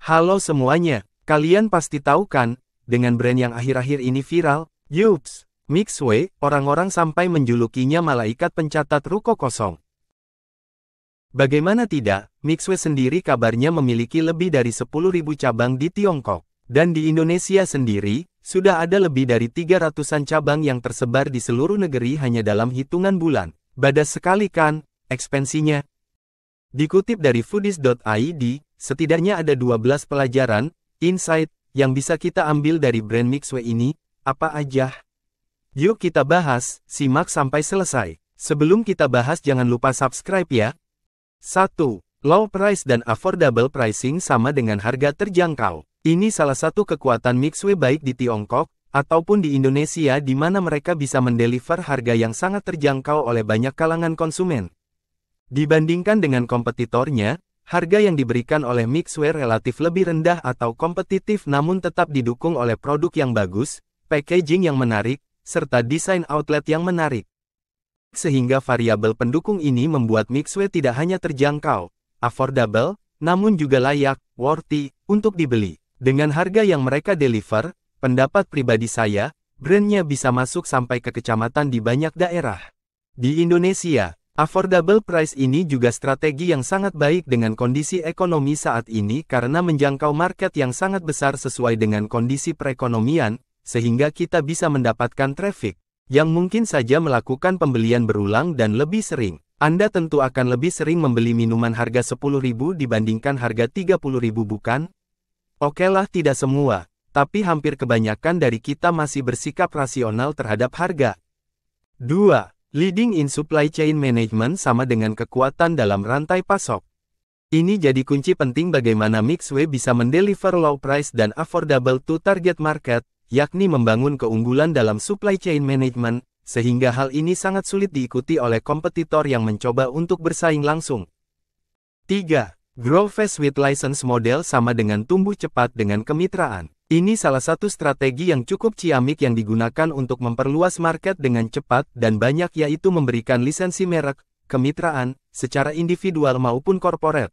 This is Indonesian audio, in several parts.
Halo semuanya, kalian pasti tahu kan, dengan brand yang akhir-akhir ini viral, Yups, Mixway, orang-orang sampai menjulukinya malaikat pencatat ruko kosong. Bagaimana tidak, Mixway sendiri kabarnya memiliki lebih dari 10.000 cabang di Tiongkok. Dan di Indonesia sendiri, sudah ada lebih dari 300-an cabang yang tersebar di seluruh negeri hanya dalam hitungan bulan. Badas sekali kan, ekspensinya? Dikutip dari foodies.id, Setidaknya ada 12 pelajaran, insight, yang bisa kita ambil dari brand Mixway ini, apa aja? Yuk kita bahas, simak sampai selesai. Sebelum kita bahas jangan lupa subscribe ya. 1. Low price dan affordable pricing sama dengan harga terjangkau. Ini salah satu kekuatan Mixway baik di Tiongkok, ataupun di Indonesia di mana mereka bisa mendeliver harga yang sangat terjangkau oleh banyak kalangan konsumen. Dibandingkan dengan kompetitornya, Harga yang diberikan oleh mixware relatif lebih rendah atau kompetitif namun tetap didukung oleh produk yang bagus, packaging yang menarik, serta desain outlet yang menarik. Sehingga variabel pendukung ini membuat mixware tidak hanya terjangkau, affordable, namun juga layak, worthy, untuk dibeli. Dengan harga yang mereka deliver, pendapat pribadi saya, brandnya bisa masuk sampai ke kecamatan di banyak daerah. Di Indonesia, Affordable price ini juga strategi yang sangat baik dengan kondisi ekonomi saat ini karena menjangkau market yang sangat besar sesuai dengan kondisi perekonomian, sehingga kita bisa mendapatkan traffic yang mungkin saja melakukan pembelian berulang dan lebih sering. Anda tentu akan lebih sering membeli minuman harga 10.000 dibandingkan harga 30.000 bukan? Oke lah, tidak semua, tapi hampir kebanyakan dari kita masih bersikap rasional terhadap harga. 2. Leading in supply chain management sama dengan kekuatan dalam rantai pasok. Ini jadi kunci penting bagaimana Mixway bisa mendeliver low price dan affordable to target market, yakni membangun keunggulan dalam supply chain management, sehingga hal ini sangat sulit diikuti oleh kompetitor yang mencoba untuk bersaing langsung. 3. Grow fast with license model sama dengan tumbuh cepat dengan kemitraan. Ini salah satu strategi yang cukup ciamik yang digunakan untuk memperluas market dengan cepat dan banyak yaitu memberikan lisensi merek, kemitraan, secara individual maupun korporat.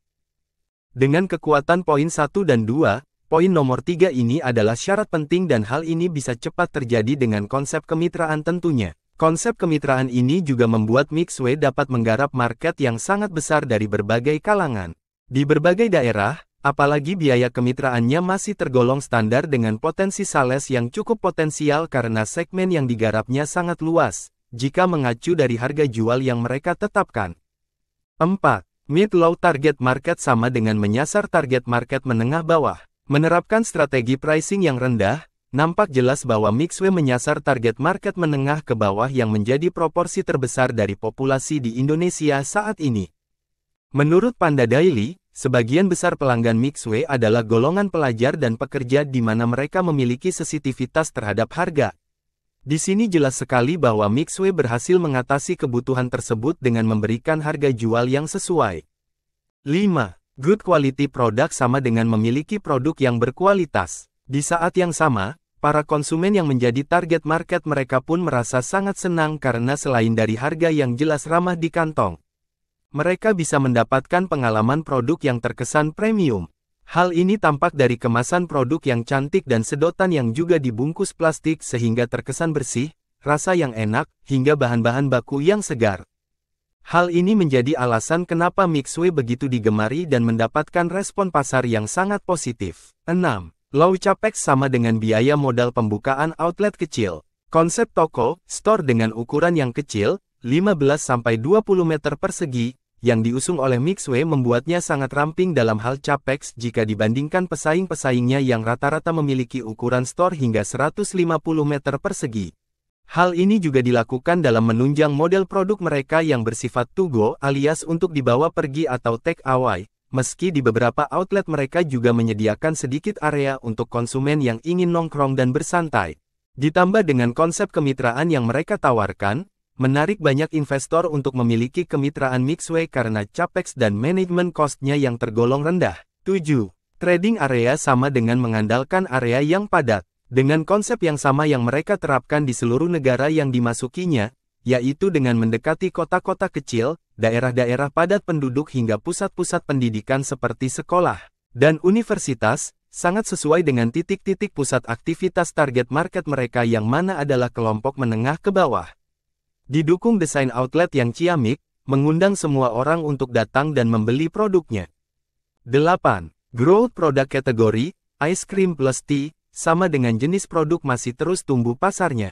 Dengan kekuatan poin 1 dan 2, poin nomor 3 ini adalah syarat penting dan hal ini bisa cepat terjadi dengan konsep kemitraan tentunya. Konsep kemitraan ini juga membuat Mixway dapat menggarap market yang sangat besar dari berbagai kalangan. Di berbagai daerah, Apalagi biaya kemitraannya masih tergolong standar dengan potensi sales yang cukup potensial karena segmen yang digarapnya sangat luas, jika mengacu dari harga jual yang mereka tetapkan. 4. Mid-low target market sama dengan menyasar target market menengah bawah. Menerapkan strategi pricing yang rendah, nampak jelas bahwa Mixway menyasar target market menengah ke bawah yang menjadi proporsi terbesar dari populasi di Indonesia saat ini. Menurut Panda Daily, Sebagian besar pelanggan Mixway adalah golongan pelajar dan pekerja di mana mereka memiliki sensitivitas terhadap harga. Di sini jelas sekali bahwa Mixway berhasil mengatasi kebutuhan tersebut dengan memberikan harga jual yang sesuai. 5. Good quality product sama dengan memiliki produk yang berkualitas. Di saat yang sama, para konsumen yang menjadi target market mereka pun merasa sangat senang karena selain dari harga yang jelas ramah di kantong, mereka bisa mendapatkan pengalaman produk yang terkesan premium. Hal ini tampak dari kemasan produk yang cantik dan sedotan yang juga dibungkus plastik sehingga terkesan bersih, rasa yang enak, hingga bahan-bahan baku yang segar. Hal ini menjadi alasan kenapa Mixway begitu digemari dan mendapatkan respon pasar yang sangat positif. 6. Low capex sama dengan biaya modal pembukaan outlet kecil. Konsep toko, store dengan ukuran yang kecil, 15-20 meter persegi, yang diusung oleh Mixway membuatnya sangat ramping dalam hal capex jika dibandingkan pesaing-pesaingnya yang rata-rata memiliki ukuran store hingga 150 meter persegi. Hal ini juga dilakukan dalam menunjang model produk mereka yang bersifat tugo alias untuk dibawa pergi atau take away, meski di beberapa outlet mereka juga menyediakan sedikit area untuk konsumen yang ingin nongkrong dan bersantai. Ditambah dengan konsep kemitraan yang mereka tawarkan, menarik banyak investor untuk memiliki kemitraan Mixway karena capex dan manajemen cost-nya yang tergolong rendah. 7. Trading area sama dengan mengandalkan area yang padat. Dengan konsep yang sama yang mereka terapkan di seluruh negara yang dimasukinya, yaitu dengan mendekati kota-kota kecil, daerah-daerah padat penduduk hingga pusat-pusat pendidikan seperti sekolah dan universitas, sangat sesuai dengan titik-titik pusat aktivitas target market mereka yang mana adalah kelompok menengah ke bawah. Didukung desain outlet yang ciamik, mengundang semua orang untuk datang dan membeli produknya. 8. Growth produk kategori, ice cream plus tea, sama dengan jenis produk masih terus tumbuh pasarnya.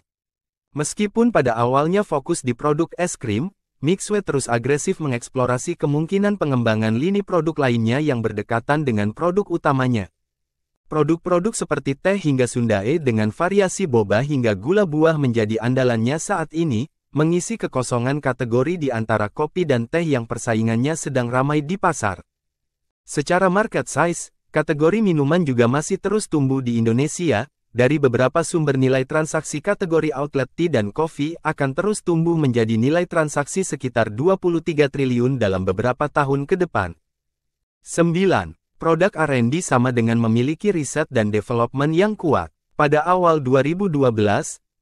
Meskipun pada awalnya fokus di produk es krim, Mixway terus agresif mengeksplorasi kemungkinan pengembangan lini produk lainnya yang berdekatan dengan produk utamanya. Produk-produk seperti teh hingga sundae dengan variasi boba hingga gula buah menjadi andalannya saat ini, mengisi kekosongan kategori di antara kopi dan teh yang persaingannya sedang ramai di pasar. Secara market size, kategori minuman juga masih terus tumbuh di Indonesia, dari beberapa sumber nilai transaksi kategori outlet tea dan coffee akan terus tumbuh menjadi nilai transaksi sekitar 23 triliun dalam beberapa tahun ke depan. 9. Produk R&D sama dengan memiliki riset dan development yang kuat. Pada awal 2012,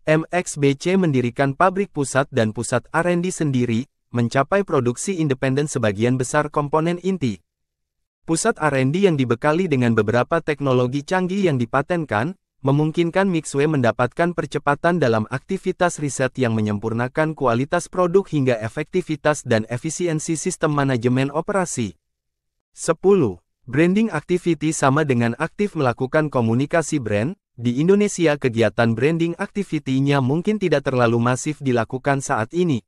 MXBC mendirikan pabrik pusat dan pusat R&D sendiri, mencapai produksi independen sebagian besar komponen inti. Pusat R&D yang dibekali dengan beberapa teknologi canggih yang dipatenkan, memungkinkan Mixway mendapatkan percepatan dalam aktivitas riset yang menyempurnakan kualitas produk hingga efektivitas dan efisiensi sistem manajemen operasi. 10. Branding activity sama dengan aktif melakukan komunikasi brand, di Indonesia kegiatan branding activity-nya mungkin tidak terlalu masif dilakukan saat ini.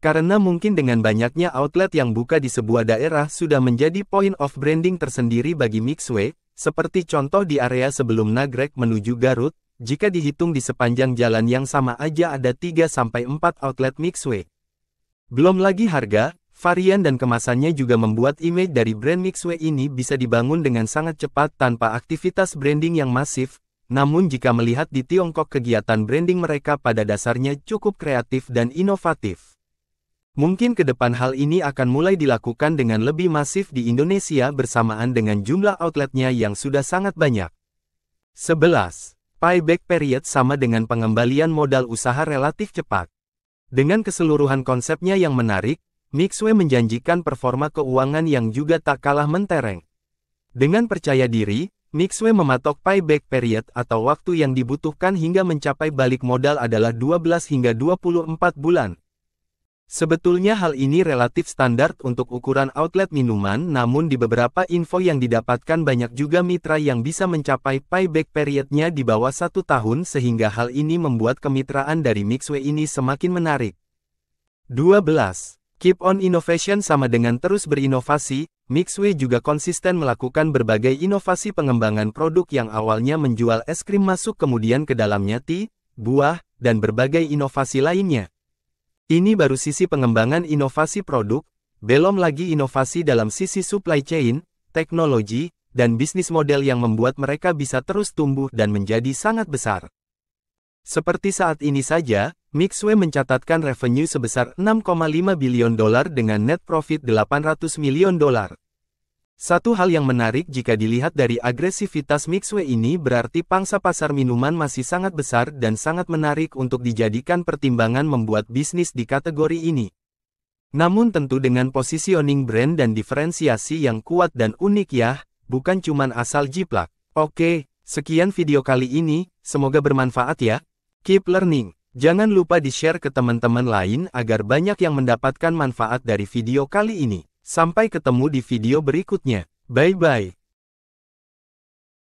Karena mungkin dengan banyaknya outlet yang buka di sebuah daerah sudah menjadi point of branding tersendiri bagi Mixway, seperti contoh di area sebelum Nagrek menuju Garut, jika dihitung di sepanjang jalan yang sama aja ada 3-4 outlet Mixway. Belum lagi harga, Varian dan kemasannya juga membuat image dari brand Mixway ini bisa dibangun dengan sangat cepat tanpa aktivitas branding yang masif, namun jika melihat di Tiongkok kegiatan branding mereka pada dasarnya cukup kreatif dan inovatif. Mungkin ke depan hal ini akan mulai dilakukan dengan lebih masif di Indonesia bersamaan dengan jumlah outletnya yang sudah sangat banyak. 11. Payback period sama dengan pengembalian modal usaha relatif cepat. Dengan keseluruhan konsepnya yang menarik, Mixway menjanjikan performa keuangan yang juga tak kalah mentereng. Dengan percaya diri, Nixwe mematok payback period atau waktu yang dibutuhkan hingga mencapai balik modal adalah 12 hingga 24 bulan. Sebetulnya hal ini relatif standar untuk ukuran outlet minuman namun di beberapa info yang didapatkan banyak juga mitra yang bisa mencapai payback periodnya di bawah satu tahun sehingga hal ini membuat kemitraan dari Mixway ini semakin menarik. 12. Keep on innovation sama dengan terus berinovasi, Mixway juga konsisten melakukan berbagai inovasi pengembangan produk yang awalnya menjual es krim masuk kemudian ke dalamnya tea, buah, dan berbagai inovasi lainnya. Ini baru sisi pengembangan inovasi produk, belum lagi inovasi dalam sisi supply chain, teknologi, dan bisnis model yang membuat mereka bisa terus tumbuh dan menjadi sangat besar. Seperti saat ini saja, Mixway mencatatkan revenue sebesar 6,5 billion dolar dengan net profit 800 million dolar. Satu hal yang menarik jika dilihat dari agresivitas Mixway ini berarti pangsa pasar minuman masih sangat besar dan sangat menarik untuk dijadikan pertimbangan membuat bisnis di kategori ini. Namun tentu dengan positioning brand dan diferensiasi yang kuat dan unik ya, bukan cuman asal jiplak. Oke, sekian video kali ini, semoga bermanfaat ya. Keep learning. Jangan lupa di-share ke teman-teman lain agar banyak yang mendapatkan manfaat dari video kali ini. Sampai ketemu di video berikutnya. Bye-bye.